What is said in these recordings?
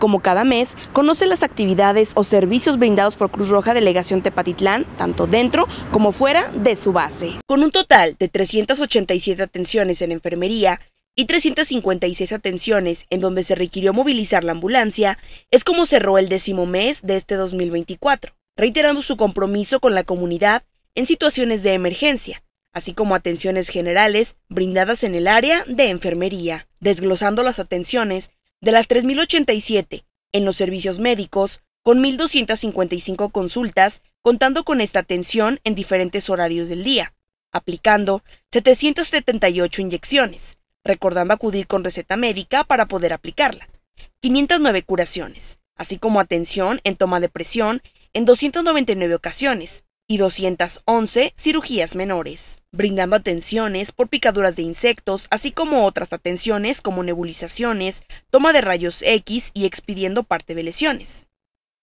Como cada mes, conoce las actividades o servicios brindados por Cruz Roja Delegación Tepatitlán, tanto dentro como fuera de su base. Con un total de 387 atenciones en enfermería, y 356 atenciones en donde se requirió movilizar la ambulancia, es como cerró el décimo mes de este 2024, reiterando su compromiso con la comunidad en situaciones de emergencia, así como atenciones generales brindadas en el área de enfermería. Desglosando las atenciones, de las 3.087 en los servicios médicos, con 1.255 consultas, contando con esta atención en diferentes horarios del día, aplicando 778 inyecciones, recordando acudir con receta médica para poder aplicarla, 509 curaciones, así como atención en toma de presión en 299 ocasiones, y 211 cirugías menores, brindando atenciones por picaduras de insectos, así como otras atenciones como nebulizaciones, toma de rayos X y expidiendo parte de lesiones.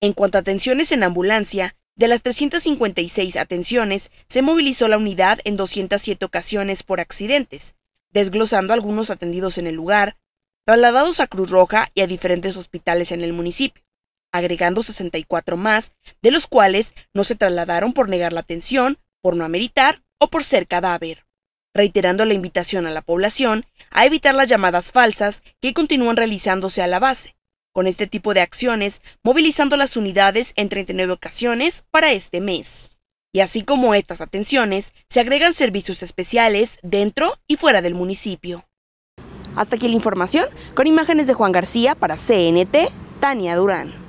En cuanto a atenciones en ambulancia, de las 356 atenciones, se movilizó la unidad en 207 ocasiones por accidentes, desglosando algunos atendidos en el lugar, trasladados a Cruz Roja y a diferentes hospitales en el municipio agregando 64 más, de los cuales no se trasladaron por negar la atención, por no ameritar o por ser cadáver, reiterando la invitación a la población a evitar las llamadas falsas que continúan realizándose a la base, con este tipo de acciones movilizando las unidades en 39 ocasiones para este mes. Y así como estas atenciones, se agregan servicios especiales dentro y fuera del municipio. Hasta aquí la información, con imágenes de Juan García para CNT, Tania Durán.